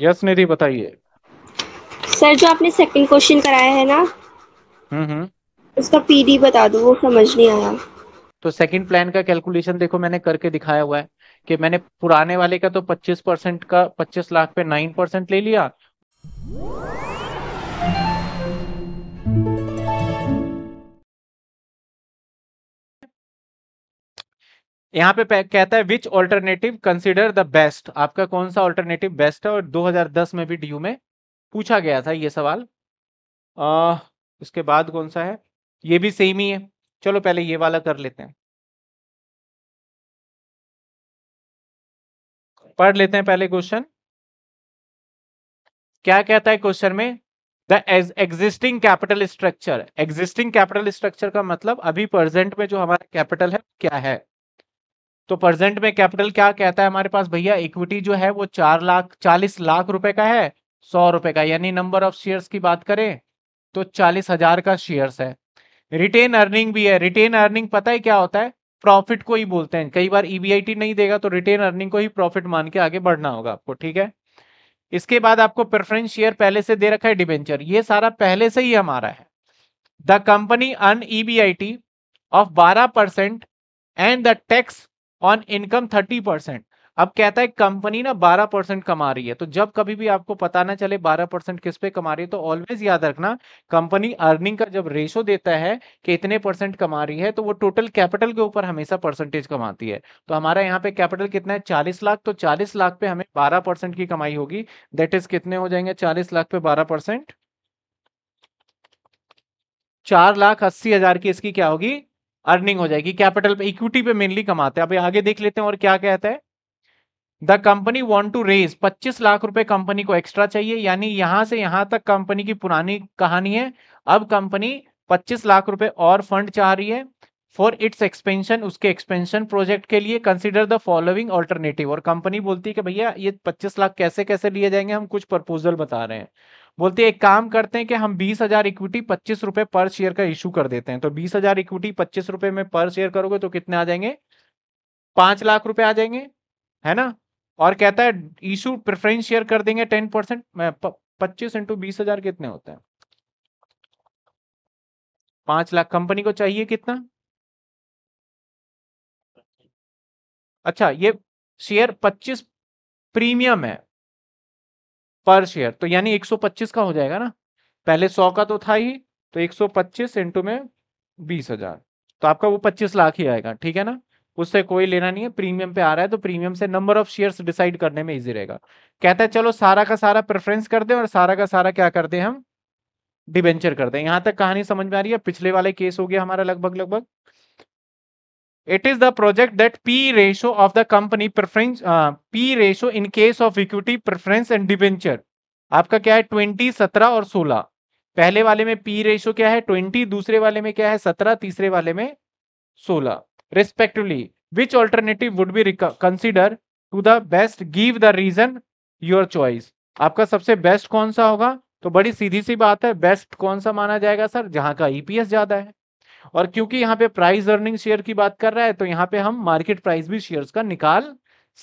Yes निधि बताइए sir जो आपने सेकंड क्वेश्चन कराया है ना हम्म, हम्म। उसका पीडी बता दो वो समझ नहीं आया तो सेकंड प्लान का कैलकुलेशन देखो मैंने करके दिखाया हुआ है कि मैंने पुराने वाले का तो 25 परसेंट का 25 लाख पे 9 परसेंट ले लिया यहाँ पे कहता है which alternative consider the best आपका कौन सा ऑल्टरनेटिव बेस्ट है और 2010 में भी डी में पूछा गया था ये सवाल आ, उसके बाद कौन सा है ये भी सेम ही है चलो पहले ये वाला कर लेते हैं पढ़ लेते हैं पहले क्वेश्चन क्या कहता है क्वेश्चन में the existing capital structure existing capital structure का मतलब अभी प्रेजेंट में जो हमारा कैपिटल है क्या है तो प्रेजेंट में कैपिटल क्या कहता है हमारे पास भैया इक्विटी जो है वो चार लाख चालीस लाख रुपए का है सौ रुपए का यानी नंबर ऑफ शेयर्स की बात करें तो चालीस हजार का शेयर्स है रिटेन अर्निंग भी है रिटेन अर्निंग पता है क्या होता है प्रॉफिट को ही बोलते हैं कई बार ईबीआईटी e नहीं देगा तो रिटेन अर्निंग को ही प्रॉफिट मान के आगे बढ़ना होगा आपको ठीक है इसके बाद आपको प्रेफरेंस शेयर पहले से दे रखा है डिबेंचर ये सारा पहले से ही हमारा है the company earn EBIT of बारह percent and the tax on income thirty percent अब कहता है कंपनी ना बारह परसेंट कमा रही है तो जब कभी भी आपको पता ना चले बारह परसेंट किस पे कमा रही है तो ऑलवेज याद रखना कंपनी अर्निंग का जब रेशो देता है कि इतने परसेंट कमा रही है तो वो टोटल कैपिटल के ऊपर हमेशा परसेंटेज कमाती है तो हमारा यहाँ पे कैपिटल कितना है चालीस लाख तो चालीस लाख पे हमें बारह की कमाई होगी दैट इज कितने हो जाएंगे चालीस लाख पे बारह परसेंट लाख अस्सी की इसकी क्या होगी अर्निंग हो जाएगी कैपिटल पे इक्विटी पे मेनली कमाते हैं अभी आगे देख लेते हैं और क्या कहते हैं the company want to raise 25 lakh रुपए कंपनी को एक्स्ट्रा चाहिए यानी यहां से यहां तक कंपनी की पुरानी कहानी है अब कंपनी 25 लाख रुपए और फंड चाह रही है फॉर इट्स एक्सपेंशन उसके एक्सपेंशन प्रोजेक्ट के लिए कंसिडर द फॉलोइंग ऑल्टरनेटिव और कंपनी बोलती है कि भैया ये 25 लाख कैसे कैसे लिए जाएंगे हम कुछ प्रपोजल बता रहे हैं बोलते एक काम करते हैं कि हम बीस हजार इक्विटी पच्चीस रुपए पर शेयर का इशू कर देते हैं तो बीस हजार इक्विटी पच्चीस रुपए में पर शेयर करोगे तो कितने आ जाएंगे पांच लाख रुपए आ जाएंगे है ना और कहता है इशू प्रेफरेंस शेयर कर देंगे टेन परसेंट पच्चीस इंटू बीस हजार कितने होते हैं पांच लाख कंपनी को चाहिए कितना अच्छा ये शेयर पच्चीस प्रीमियम है पर शेयर तो यानी 125 का हो जाएगा ना पहले 100 का तो था ही तो 125 पच्चीस इंटू में बीस हजार तो आपका वो 25 लाख ही आएगा ठीक है ना उससे कोई लेना नहीं है प्रीमियम पे आ रहा है तो प्रीमियम से नंबर ऑफ शेयर्स डिसाइड करने में इजी रहेगा कहता है चलो सारा का सारा प्रेफरेंस कर दें और सारा का सारा क्या कर दें हम डिबेंचर कर दें यहाँ तक कहानी समझ में आ रही है पिछले वाले केस हो गया हमारा लगभग लगभग it is the project that P ratio of the company preference uh, p ratio in case of equity preference and आपका क्या है ट्वेंटी सत्रह और सोलह पहले वाले में पी रेशो क्या है ट्वेंटी दूसरे वाले में क्या है सत्रह तीसरे वाले में सोलह respectively which alternative would be consider to the best give the reason your choice आपका सबसे बेस्ट कौन सा होगा तो बड़ी सीधी सी बात है बेस्ट कौन सा माना जाएगा सर जहां का ईपीएस e ज्यादा है और क्योंकि यहाँ पे प्राइस अर्निंग शेयर की बात कर रहा है तो यहाँ पे हम मार्केट प्राइस भी शेयर्स का निकाल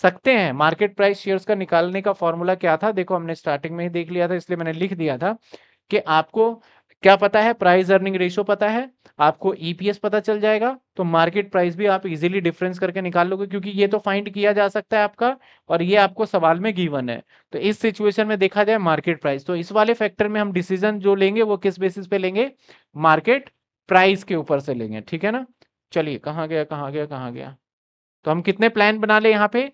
सकते हैं मार्केट प्राइस शेयर्स का निकालने का फॉर्मूला क्या था देखो हमने स्टार्टिंग में ही देख लिया था इसलिए मैंने लिख दिया था कि आपको क्या पता है प्राइस अर्निंग रेशियो पता है आपको ईपीएस e पता चल जाएगा तो मार्केट प्राइस भी आप इजीली डिफरेंस करके निकाल लोगे क्योंकि ये तो फाइंड किया जा सकता है आपका और ये आपको सवाल में गिवन है तो इस सिचुएशन में देखा जाए मार्केट प्राइस तो इस वाले फैक्टर में हम डिसीजन जो लेंगे वो किस बेसिस पे लेंगे मार्केट प्राइस के ऊपर से लेंगे ठीक है ना चलिए कहाँ गया कहाँ गया कहाँ गया तो हम कितने प्लान बना ले यहाँ पे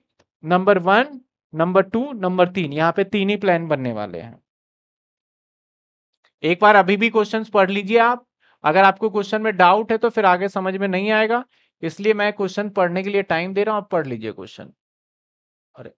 number one number two number तीन यहाँ पे तीन ही प्लान बनने वाले हैं एक बार अभी भी क्वेश्चन पढ़ लीजिए आप अगर आपको क्वेश्चन में डाउट है तो फिर आगे समझ में नहीं आएगा इसलिए मैं क्वेश्चन पढ़ने के लिए टाइम दे रहा हूँ आप पढ़ लीजिए क्वेश्चन अरे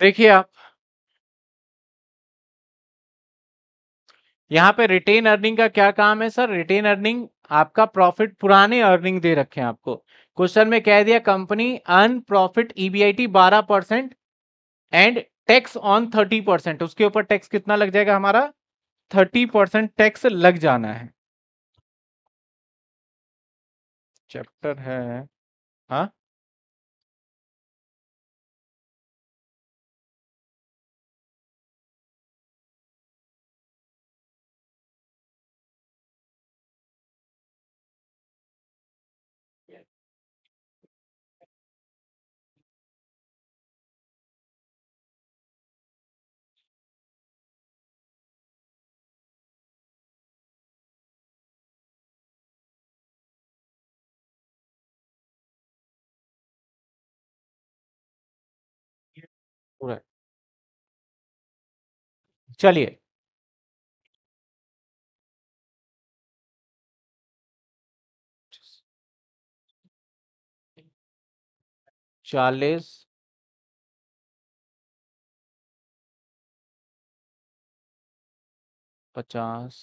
देखिए आप यहाँ पे रिटेन अर्निंग का क्या काम है सर रिटेन अर्निंग आपका प्रॉफिट पुराने अर्निंग दे रखे हैं आपको क्वेश्चन में कह दिया company earn profit EBIT 12 percent and tax on 30 percent उसके ऊपर टैक्स कितना लग जाएगा हमारा 30 परसेंट टैक्स लग जाना है चैप्टर है हा पूरा चलिए चालीस पचास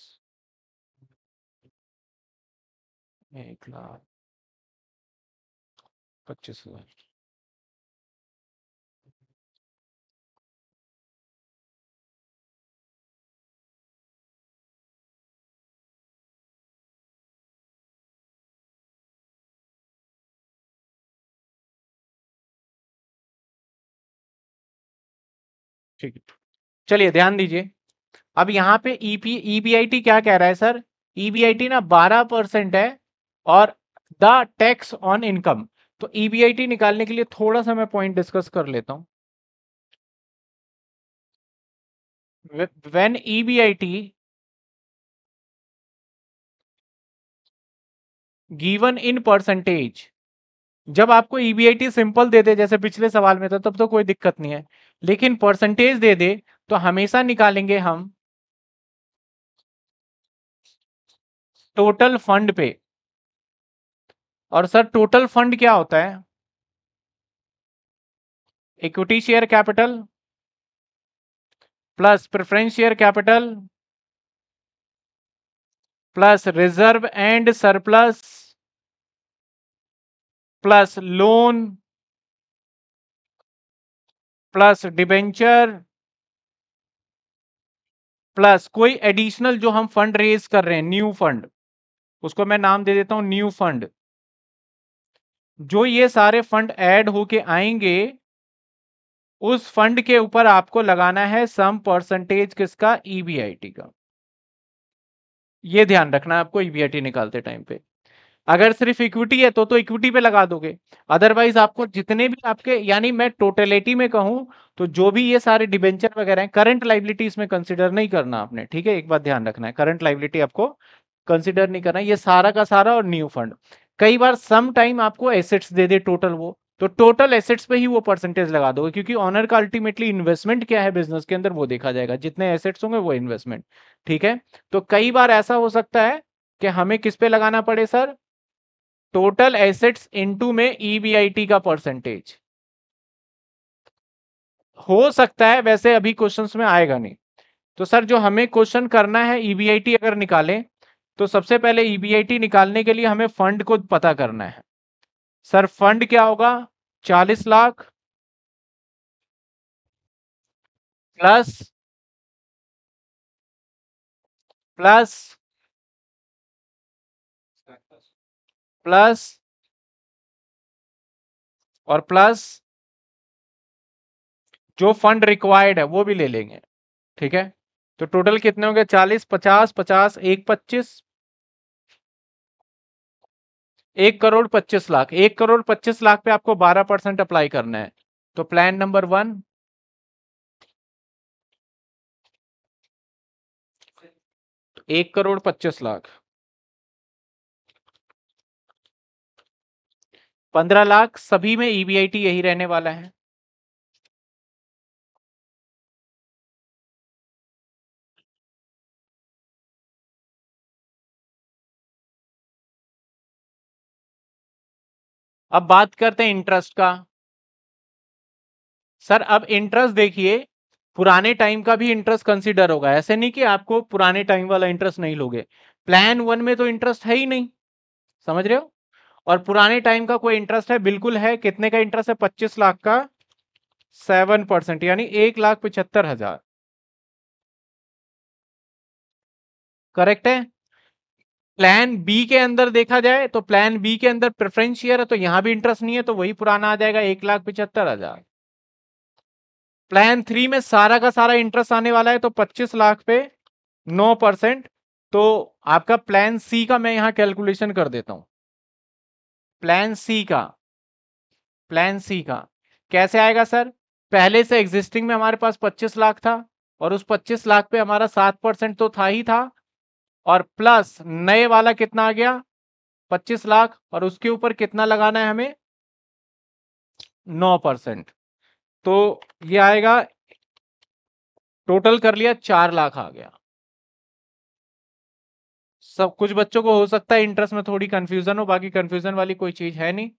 एक लाख पच्चीस हजार ठीक है चलिए ध्यान दीजिए अब यहाँ पे ईपी e ईबीआईटी e क्या कह रहा है सर ईबीआईटी e ना 12 परसेंट है और द टैक्स ऑन इनकम तो ईबीआईटी निकालने के लिए थोड़ा सा मैं पॉइंट डिस्कस कर लेता हूं when EBIT given in percentage जब आपको EBIT सिंपल दे दे जैसे पिछले सवाल में था तब तो कोई दिक्कत नहीं है लेकिन परसेंटेज दे दे तो हमेशा निकालेंगे हम टोटल फंड पे और सर टोटल फंड क्या होता है equity share capital plus preference share capital plus reserve and surplus plus loan plus debenture plus कोई एडिशनल जो हम फंड रेज कर रहे हैं न्यू फंड उसको मैं नाम दे देता हूं न्यू फंड जो ये सारे फंड ऐड होके आएंगे उस फंड के ऊपर आपको लगाना है सम परसेंटेज किसका ईबीआईटी e का ये ध्यान रखना है आपको ईबीआईटी e निकालते टाइम पे अगर सिर्फ इक्विटी है तो तो इक्विटी पे लगा दोगे अदरवाइज आपको जितने भी आपके यानी मैं टोटलिटी में कहूं तो जो भी ये सारे डिबेंचर वगैरह हैं करंट लाइबिलिटी इसमें कंसिडर नहीं करना आपने ठीक है एक बात ध्यान रखना है करंट लाइबिलिटी आपको कंसिडर नहीं करना ये सारा का सारा और न्यू फंड कई बार सम टाइम आपको एसेट्स दे दे टोटल वो तो टोटल एसेट्स पे ही वो परसेंटेज लगा दोगे क्योंकि ऑनर का अल्टीमेटली इन्वेस्टमेंट क्या है बिजनेस के अंदर वो देखा जाएगा जितने एसेट्स होंगे वो इन्वेस्टमेंट ठीक है तो कई बार ऐसा हो सकता है कि हमें किस पे लगाना पड़े सर टोटल एसेट्स इनटू में ईबीआईटी e का परसेंटेज हो सकता है वैसे अभी क्वेश्चंस में आएगा नहीं तो सर जो हमें क्वेश्चन करना है ईबीआईटी e अगर निकालें तो सबसे पहले ईबीआईटी e निकालने के लिए हमें फंड को पता करना है सर फंड क्या होगा चालीस लाख प्लस प्लस प्लस और प्लस जो फंड रिक्वायर्ड है वो भी ले लेंगे ठीक है तो टोटल कितने होंगे चालीस पचास पचास एक पच्चीस एक करोड़ पच्चीस लाख एक करोड़ पच्चीस लाख पे आपको बारह परसेंट अप्लाई करना है तो प्लान नंबर वन एक करोड़ पच्चीस लाख पंद्रह लाख सभी में ईबीआईटी e यही रहने वाला है अब बात करते हैं इंटरेस्ट का सर अब इंटरेस्ट देखिए पुराने टाइम का भी इंटरेस्ट कंसीडर होगा ऐसे नहीं कि आपको पुराने टाइम वाला इंटरेस्ट नहीं लोगे प्लान वन में तो इंटरेस्ट है ही नहीं समझ रहे हो और पुराने टाइम का कोई इंटरेस्ट है बिल्कुल है कितने का इंटरेस्ट है पच्चीस लाख का सेवन परसेंट यानी एक लाख पिछहत्तर हजार करेक्ट है प्लान बी के अंदर देखा जाए तो प्लान बी के अंदर प्रेफरेंस शेयर है तो यहां भी इंटरेस्ट नहीं है तो वही पुराना आ जाएगा एक लाख पिछहत्तर हजार प्लान थ्री में सारा का सारा इंटरेस्ट आने वाला है तो पच्चीस लाख पे नौ परसेंट तो आपका प्लान सी का मैं यहां कैलकुलेशन कर देता हूं प्लान सी का प्लान सी का कैसे आएगा सर पहले से एग्जिस्टिंग में हमारे पास 25 लाख था और उस 25 लाख पे हमारा 7 परसेंट तो था ही था और प्लस नए वाला कितना आ गया 25 लाख और उसके ऊपर कितना लगाना है हमें 9 परसेंट तो ये आएगा टोटल कर लिया चार लाख आ गया सब कुछ बच्चों को हो सकता है इंटरेस्ट में थोड़ी कंफ्यूजन हो बाकी कंफ्यूजन वाली कोई चीज है नहीं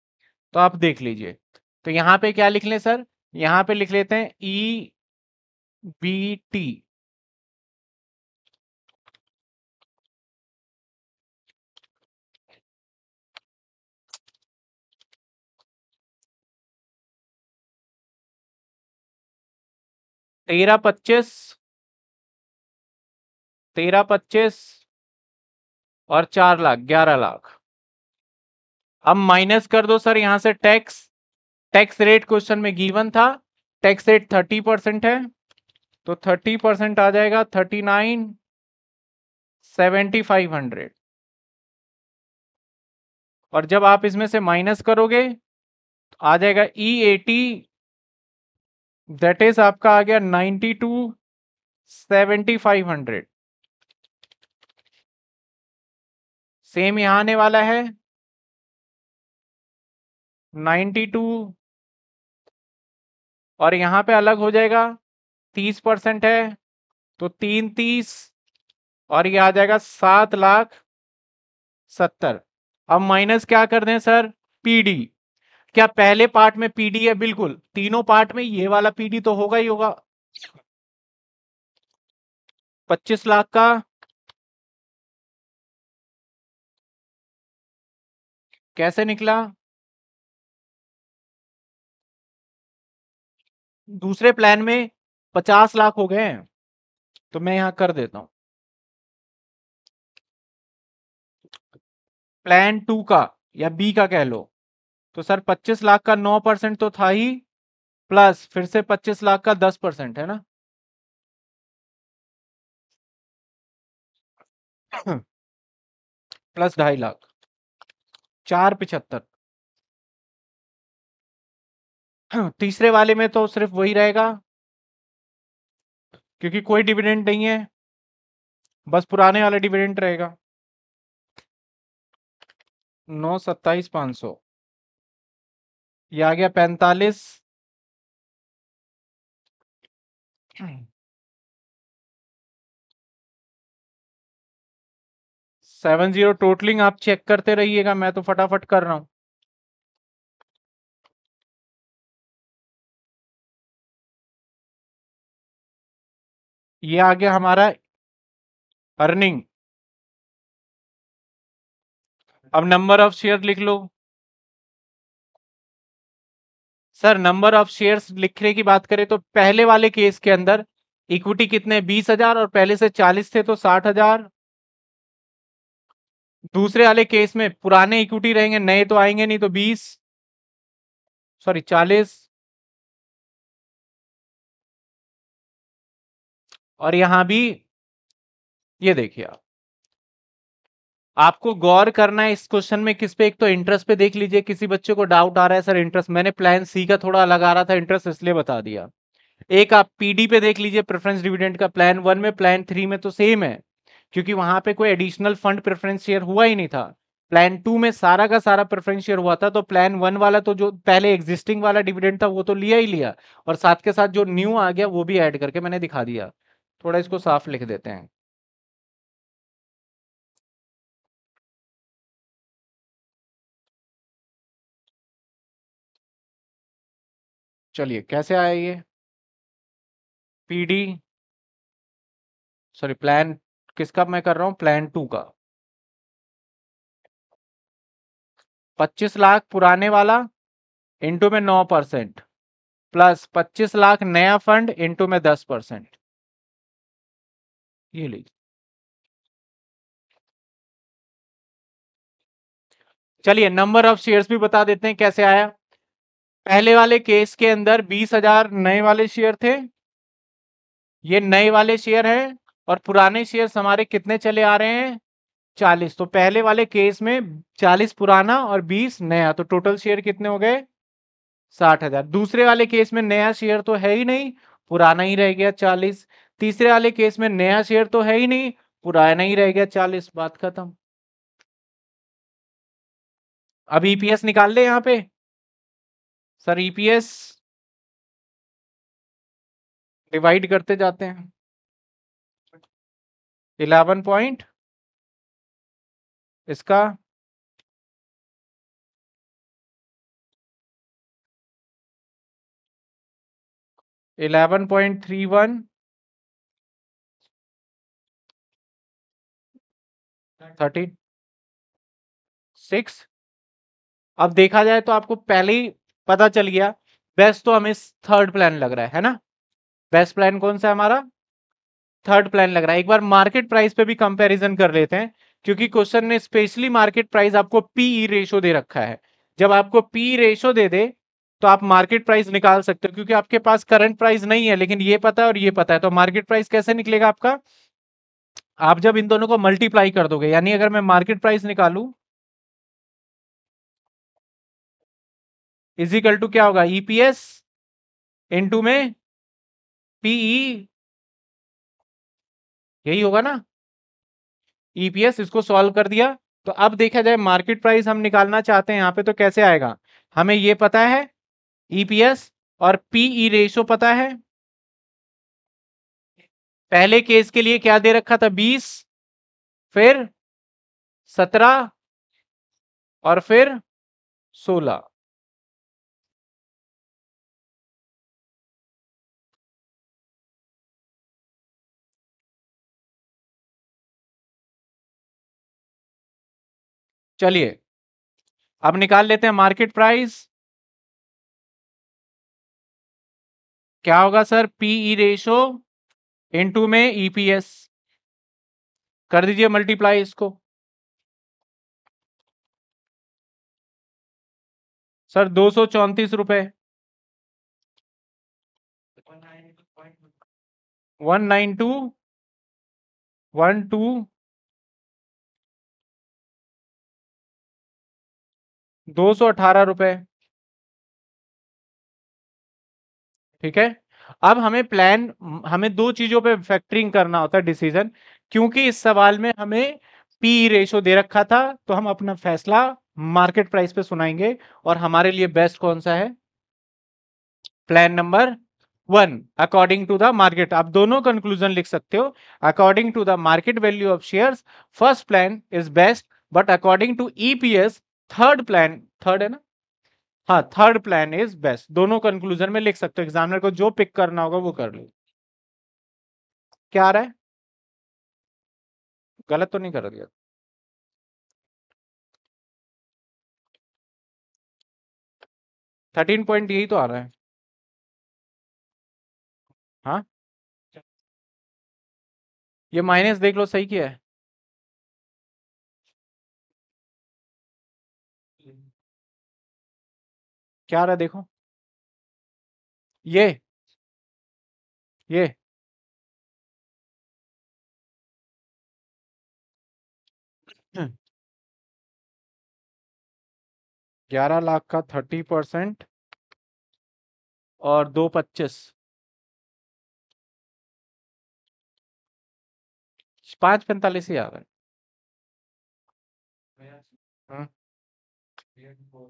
तो आप देख लीजिए तो यहाँ पे क्या लिख लें सर यहाँ पे लिख लेते हैं ई बी टी तेरह पच्चीस तेरह पच्चीस और चार लाख ग्यारह लाख अब माइनस कर दो सर यहां से टैक्स टैक्स रेट क्वेश्चन में गिवन था टैक्स रेट थर्टी परसेंट है तो थर्टी परसेंट आ जाएगा thirty nine seventy five hundred और जब आप इसमें से माइनस करोगे तो आ जाएगा ई एटी दैट इज आपका आ गया ninety two seventy five hundred same यहां आने वाला है 92 और यहां पे अलग हो जाएगा 30 परसेंट है तो तीन तीस और ये आ जाएगा सात लाख सत्तर अब माइनस क्या कर दें सर पीडी क्या पहले पार्ट में पीडी है बिल्कुल तीनों पार्ट में ये वाला पीडी तो होगा ही होगा पच्चीस लाख का कैसे निकला दूसरे प्लान में पचास लाख हो गए तो मैं यहां कर देता हूं प्लान टू का या बी का कह लो तो सर पच्चीस लाख का नौ परसेंट तो था ही प्लस फिर से पच्चीस लाख का दस परसेंट है ना प्लस ढाई लाख चार पिछहत्तर हाँ, तीसरे वाले में तो सिर्फ वही रहेगा क्योंकि कोई डिविडेंट नहीं है बस पुराने वाला डिविडेंट रहेगा नौ सत्ताईस पाँच सौ ये आ गया पैंतालीस सेवन जीरो टोटलिंग आप चेक करते रहिएगा मैं तो फटाफट कर रहा हूं ये आ गया हमारा अर्निंग अब नंबर ऑफ शेयर लिख लो सर नंबर ऑफ शेयर्स लिखने की बात करें तो पहले वाले केस के अंदर इक्विटी कितने बीस हजार और पहले से चालीस थे तो साठ हजार दूसरे वाले केस में पुराने इक्विटी रहेंगे नए तो आएंगे नहीं तो बीस सॉरी चालीस और यहां भी ये देखिए आप आपको गौर करना है इस क्वेश्चन में किस पे एक तो इंटरेस्ट पे देख लीजिए किसी बच्चे को डाउट आ रहा है सर इंटरेस्ट मैंने प्लान सी का थोड़ा अलग आ रहा था इंटरेस्ट इसलिए बता दिया एक आप पीडी पे देख लीजिए प्रेफरेंस डिविडेंड का प्लान वन में प्लान थ्री में तो सेम है क्योंकि वहां पे कोई एडिशनल फंड प्रेफरेंस शेयर हुआ ही नहीं था प्लान टू में सारा का सारा प्रेफरेंस शेयर हुआ था तो प्लान वन वाला तो जो पहले एग्जिस्टिंग वाला डिविडेंड था वो तो लिया ही लिया और साथ के साथ जो न्यू आ गया वो भी ऐड करके मैंने दिखा दिया थोड़ा इसको साफ लिख देते हैं चलिए कैसे आया ये पीडी सॉरी प्लान किसका मैं कर रहा हूं प्लान टू का पच्चीस लाख पुराने वाला इंटू में नौ परसेंट प्लस पच्चीस लाख नया फंड इंटू में दस परसेंट ये लीजिए चलिए नंबर ऑफ शेयर्स भी बता देते हैं कैसे आया पहले वाले केस के अंदर बीस हजार नए वाले शेयर थे ये नए वाले शेयर हैं और पुराने शेयर्स हमारे कितने चले आ रहे हैं चालीस तो पहले वाले केस में चालीस पुराना और बीस नया तो टोटल शेयर कितने हो गए साठ हजार दूसरे वाले केस में नया शेयर तो है ही नहीं पुराना ही रह गया चालीस तीसरे वाले केस में नया शेयर तो है ही नहीं पुराना ही रह गया चालीस बात खत्म अब ईपीएस e निकाल ले यहाँ पे सर ईपीएस e डिवाइड करते जाते हैं इलेवन पॉइंट इसका eleven point three one thirteen six अब देखा जाए तो आपको पहले ही पता चल गया बेस्ट तो हमें थर्ड प्लान लग रहा है है ना बेस्ट प्लान कौन सा है हमारा थर्ड प्लान लग रहा है एक बार मार्केट प्राइस पे भी कंपैरिजन कर लेते हैं क्योंकि क्वेश्चन ने स्पेशली मार्केट प्राइस आपको पीई रेशो e दे रखा है जब आपको पी रेशो e दे दे तो आप मार्केट प्राइस निकाल सकते हो क्योंकि आपके पास करंट प्राइस नहीं है लेकिन ये पता है और ये पता है तो मार्केट प्राइस कैसे निकलेगा आपका आप जब इन दोनों को मल्टीप्लाई कर दोगे यानी अगर मैं मार्केट प्राइस निकालू इजिकल टू क्या होगा ईपीएस e इनटू में पीई यही होगा ना ईपीएस e इसको सॉल्व कर दिया तो अब देखा जाए मार्केट प्राइस हम निकालना चाहते हैं यहाँ पे तो कैसे आएगा हमें ये पता है ईपीएस e और पीई रेशो e पता है पहले केस के लिए क्या दे रखा था बीस फिर सत्रह और फिर सोलह चलिए अब निकाल लेते हैं मार्केट प्राइस क्या होगा सर पीई रेशो इनटू में ईपीएस e कर दीजिए मल्टीप्लाई इसको सर दो सौ चौंतीस रुपए one nine two one two दो सौ अठारह रुपए ठीक है अब हमें प्लान हमें दो चीजों पे फैक्टरिंग करना होता है डिसीजन क्योंकि इस सवाल में हमें पी रेशो दे रखा था तो हम अपना फैसला मार्केट प्राइस पे सुनाएंगे और हमारे लिए बेस्ट कौन सा है plan number one according to the market आप दोनों कंक्लूजन लिख सकते हो according to the market value of shares first plan is best but according to EPS third plan third है ना हाँ थर्ड प्लान इज बेस्ट दोनों कंक्लूजन में लिख सकते हो एग्जामिनर को जो पिक करना होगा वो कर लो क्या आ रहा है गलत तो नहीं कर दिया थर्टीन पॉइंट यही तो आ रहा है हाँ ये माइनस देख लो सही क्या है क्या रहा है देखो ये ये ग्यारह लाख का थर्टी परसेंट और दो पच्चीस पांच पैंतालीस ही आ रहा है हाँ। here for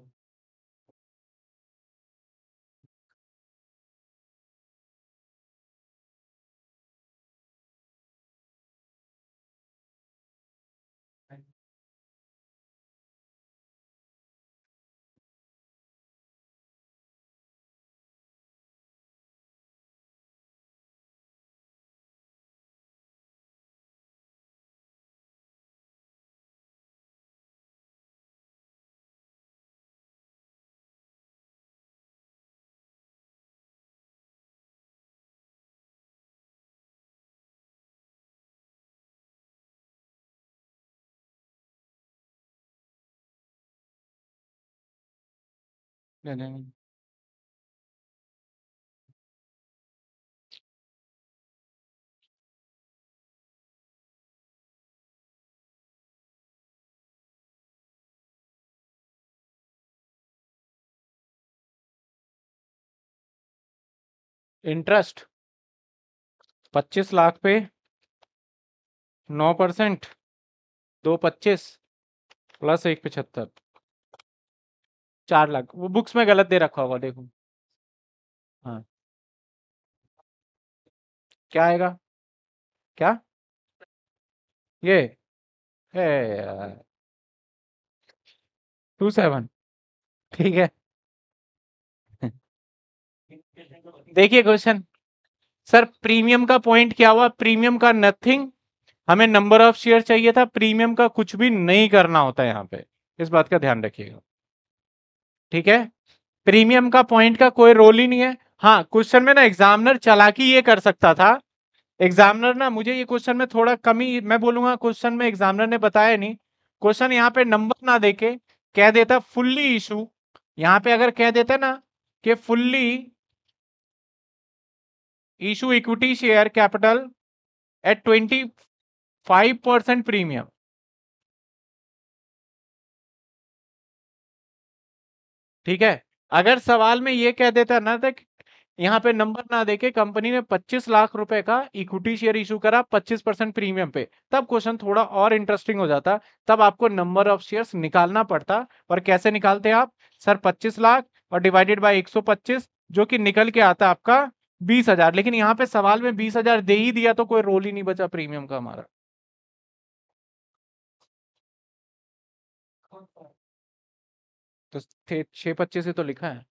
interest mm-hmm. 25 lakh पे 9 परसेंट दो पच्चीस प्लस एक पचहत्तर चार लाख वो बुक्स में गलत दे रखा होगा देखो हाँ क्या आएगा क्या ये टू सेवन ठीक है देखिए क्वेश्चन सर प्रीमियम का पॉइंट क्या हुआ प्रीमियम का नथिंग हमें नंबर ऑफ शेयर चाहिए था प्रीमियम का कुछ भी नहीं करना होता है यहाँ पे इस बात का ध्यान रखिएगा ठीक है प्रीमियम का पॉइंट का कोई रोल ही नहीं है हाँ क्वेश्चन में ना एग्जामिनर के ये कर सकता था एग्जामिनर ना मुझे ये क्वेश्चन में थोड़ा कमी मैं बोलूंगा क्वेश्चन में एग्जामिनर ने बताया नहीं क्वेश्चन यहाँ पे नंबर ना देके कह देता फुल्ली इशू यहाँ पे अगर कह देता ना कि fully issue equity share capital at twenty five percent premium ठीक है अगर सवाल में ये कह देता ना देख यहाँ पे नंबर ना देके कंपनी ने 25 लाख रुपए का इक्विटी शेयर इशू करा 25 परसेंट प्रीमियम पे तब क्वेश्चन थोड़ा और इंटरेस्टिंग हो जाता तब आपको नंबर ऑफ शेयर्स निकालना पड़ता और कैसे निकालते आप सर 25 लाख और डिवाइडेड बाय 125 जो कि निकल के आता आपका बीस हजार लेकिन यहाँ पे सवाल में बीस हजार दे ही दिया तो कोई रोल ही नहीं बचा प्रीमियम का हमारा तो छह पच्चीस से तो लिखा है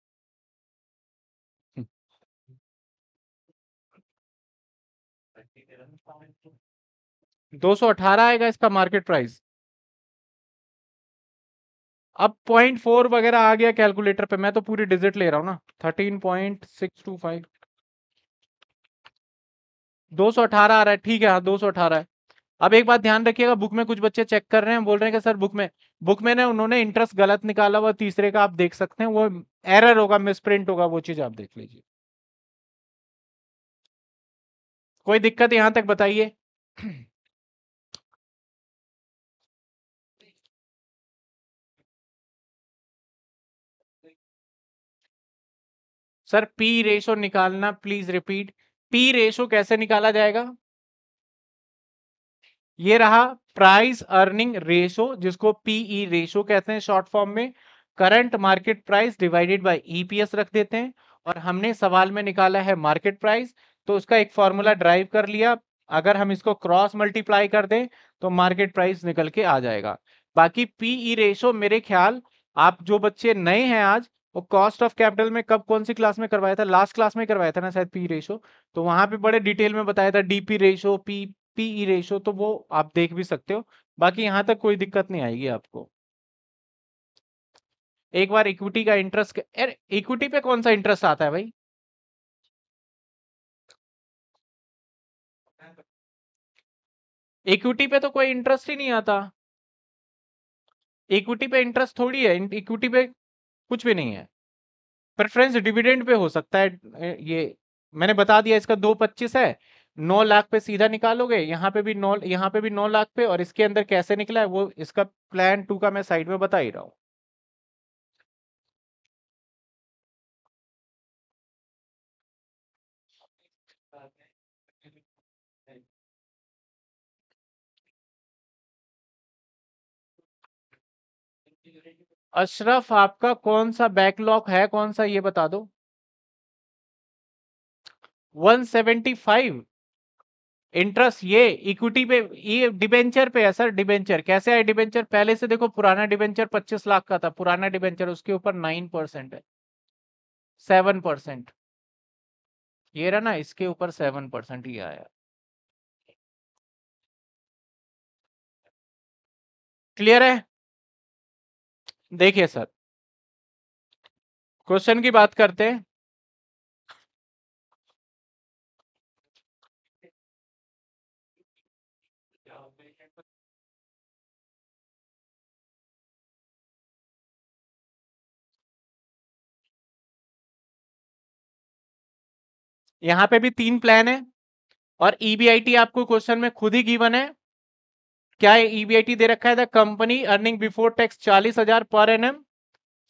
दो सौ अठारह आएगा इसका मार्केट प्राइस अब पॉइंट फोर वगैरह आ गया कैलकुलेटर पे मैं तो पूरी डिजिट ले रहा हूँ ना thirteen point six two five दो सौ अठारह आ रहा है ठीक है हाँ दो सौ अठारह है अब एक बात ध्यान रखिएगा बुक में कुछ बच्चे चेक कर रहे हैं बोल रहे हैं कि सर बुक में बुक में ना उन्होंने इंटरेस्ट गलत निकाला हुआ तीसरे का आप देख सकते हैं वो एरर होगा मिसप्रिंट होगा वो चीज आप देख लीजिए कोई दिक्कत यहां तक बताइए सर पी रेशो निकालना प्लीज रिपीट पी रेशो कैसे निकाला जाएगा ये रहा प्राइस अर्निंग रेशो जिसको पीई रेशो e कहते हैं शॉर्ट फॉर्म में current market price divided by EPS रख देते हैं और हमने सवाल में निकाला है मार्केट प्राइस तो उसका एक फॉर्मूला ड्राइव कर लिया अगर हम इसको क्रॉस मल्टीप्लाई कर दें तो मार्केट प्राइस निकल के आ जाएगा बाकी पीई रेशो e मेरे ख्याल आप जो बच्चे नए हैं आज वो कॉस्ट ऑफ कैपिटल में कब कौन सी क्लास में करवाया था लास्ट क्लास में करवाया था ना शायद पी रेशो e तो वहां पे बड़े डिटेल में बताया था DP ratio P PE ratio e तो वो आप देख भी सकते हो बाकी यहां तक कोई दिक्कत नहीं आएगी आपको एक बार इक्विटी का इंटरेस्ट यार इक्विटी पे कौन सा इंटरेस्ट आता है भाई इक्विटी पे तो कोई इंटरेस्ट ही नहीं आता इक्विटी पे इंटरेस्ट थोड़ी है इक्विटी पे कुछ भी नहीं है प्रेफरेंस डिविडेंड पे हो सकता है ये मैंने बता दिया इसका दो पच्चीस है नौ लाख पे सीधा निकालोगे यहाँ पे भी नौ यहाँ पे भी नौ लाख पे और इसके अंदर कैसे निकला है वो इसका प्लान टू का मैं साइड में बता ही रहा हूं अशरफ आपका कौन सा बैकलॉग है कौन सा ये बता दो 175 इंटरेस्ट ये इक्विटी पे ये डिबेंचर पे है सर डिबेंचर कैसे आए डिबेंचर पहले से देखो पुराना डिबेंचर 25 लाख का था पुराना डिबेंचर उसके ऊपर 9 परसेंट है 7 परसेंट ये रहा ना इसके ऊपर 7 परसेंट ही आया क्लियर है देखिए सर क्वेश्चन की बात करते हैं यहां पे भी तीन प्लान है और ईबीआईटी e आपको क्वेश्चन में खुद ही गिवन है क्या ईबीआईटी e दे रखा है the company earning before tax चालीस हजार पर एन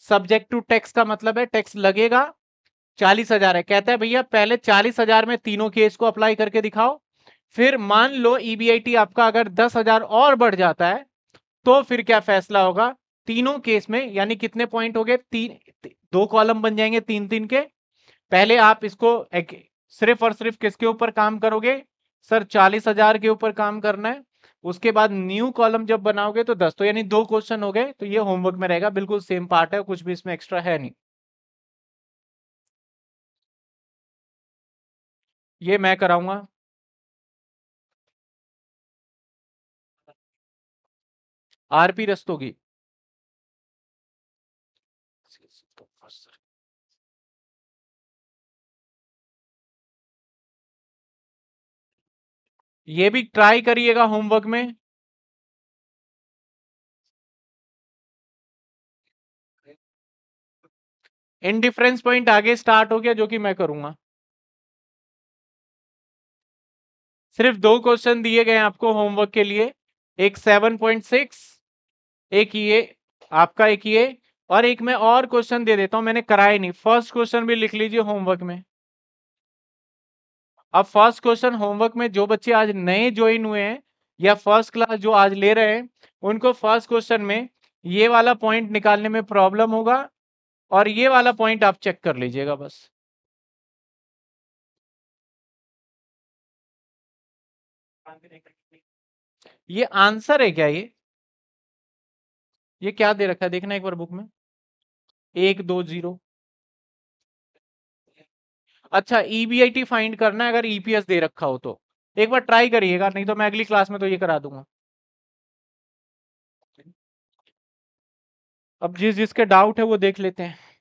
सब्जेक्ट टू टैक्स का मतलब है टैक्स लगेगा चालीस हजार है कहते हैं भैया पहले चालीस हजार में तीनों केस को अप्लाई करके दिखाओ फिर मान लो ईबीआईटी e आपका अगर दस हजार और बढ़ जाता है तो फिर क्या फैसला होगा तीनों केस में यानी कितने पॉइंट हो गए तीन दो कॉलम बन जाएंगे तीन तीन के पहले आप इसको एक, सिर्फ और सिर्फ किसके ऊपर काम करोगे सर चालीस हजार के ऊपर काम करना है उसके बाद न्यू कॉलम जब बनाओगे तो दस तो यानी दो क्वेश्चन हो गए तो ये होमवर्क में रहेगा बिल्कुल सेम पार्ट है कुछ भी इसमें एक्स्ट्रा है नहीं ये मैं कराऊंगा आरपी रस्तोगी ये भी ट्राई करिएगा होमवर्क में इनडिफरेंस पॉइंट आगे स्टार्ट हो गया जो कि मैं करूंगा सिर्फ दो क्वेश्चन दिए गए आपको होमवर्क के लिए एक सेवन पॉइंट सिक्स एक ये आपका एक ये और एक मैं और क्वेश्चन दे देता हूं मैंने कराया नहीं फर्स्ट क्वेश्चन भी लिख लीजिए होमवर्क में अब फर्स्ट क्वेश्चन होमवर्क में जो बच्चे आज नए ज्वाइन हुए हैं या फर्स्ट क्लास जो आज ले रहे हैं उनको फर्स्ट क्वेश्चन में ये वाला पॉइंट निकालने में प्रॉब्लम होगा और ये वाला पॉइंट आप चेक कर लीजिएगा बस ये आंसर है क्या ये ये क्या दे रखा है देखना एक बार बुक में एक दो जीरो अच्छा ईबीआईटी e फाइंड करना है अगर ईपीएस e दे रखा हो तो एक बार ट्राई करिएगा नहीं तो मैं अगली क्लास में तो ये करा दूंगा अब जिस जिसके डाउट है वो देख लेते हैं